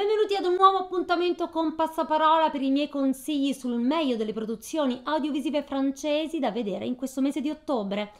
Benvenuti ad un nuovo appuntamento con Passaparola per i miei consigli sul meglio delle produzioni audiovisive francesi da vedere in questo mese di ottobre.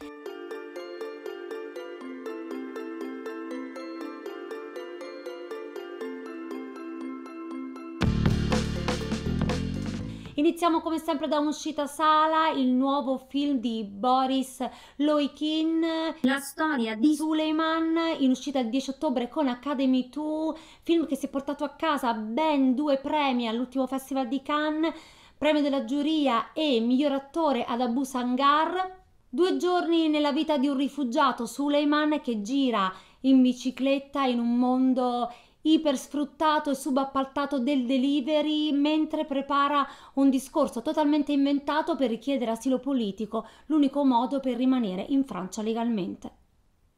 Iniziamo come sempre da un'uscita sala, il nuovo film di Boris Loikin, La storia di Suleiman, in uscita il 10 ottobre con Academy 2, film che si è portato a casa ben due premi all'ultimo Festival di Cannes, premio della giuria e miglior attore ad Abu Sangar. Due giorni nella vita di un rifugiato, Suleiman, che gira in bicicletta in un mondo ipersfruttato e subappaltato del delivery mentre prepara un discorso totalmente inventato per richiedere asilo politico, l'unico modo per rimanere in Francia legalmente.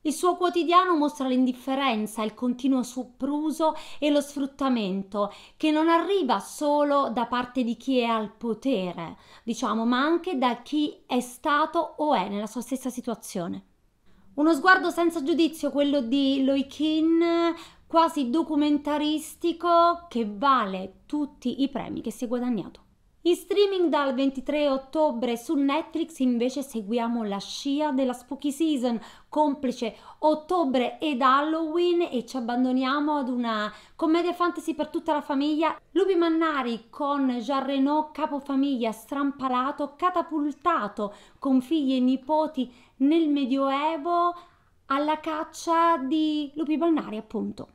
Il suo quotidiano mostra l'indifferenza, il continuo sopruso e lo sfruttamento, che non arriva solo da parte di chi è al potere, diciamo, ma anche da chi è stato o è nella sua stessa situazione. Uno sguardo senza giudizio, quello di Loikin, quasi documentaristico che vale tutti i premi che si è guadagnato. In streaming dal 23 ottobre su Netflix invece seguiamo la scia della spooky season, complice ottobre ed Halloween e ci abbandoniamo ad una commedia fantasy per tutta la famiglia. Lupi Mannari con Jean Reno, capofamiglia strampalato, catapultato con figli e nipoti nel Medioevo alla caccia di lupi Mannari appunto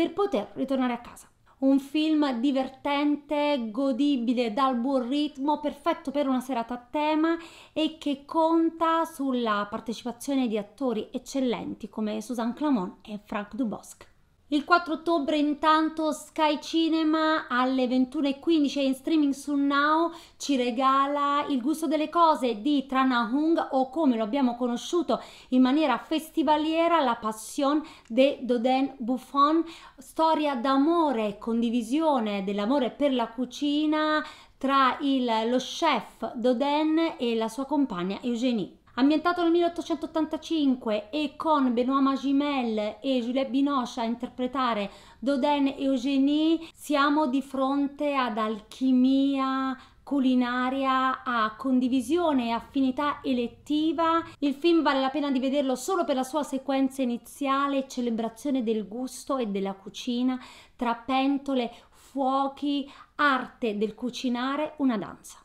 per poter ritornare a casa. Un film divertente, godibile dal buon ritmo, perfetto per una serata a tema e che conta sulla partecipazione di attori eccellenti come Suzanne Clamon e Frank Dubosc. Il 4 ottobre intanto Sky Cinema alle 21.15 in streaming su Now ci regala Il gusto delle cose di Trana Hung o come lo abbiamo conosciuto in maniera festivaliera La Passion de Doden Buffon, storia d'amore, e condivisione dell'amore per la cucina tra il, lo chef Doden e la sua compagna Eugénie. Ambientato nel 1885 e con Benoît Magimel e Juliette Binoche a interpretare Doden e Eugénie, siamo di fronte ad alchimia culinaria a condivisione e affinità elettiva. Il film vale la pena di vederlo solo per la sua sequenza iniziale, celebrazione del gusto e della cucina tra pentole, fuochi, arte del cucinare, una danza.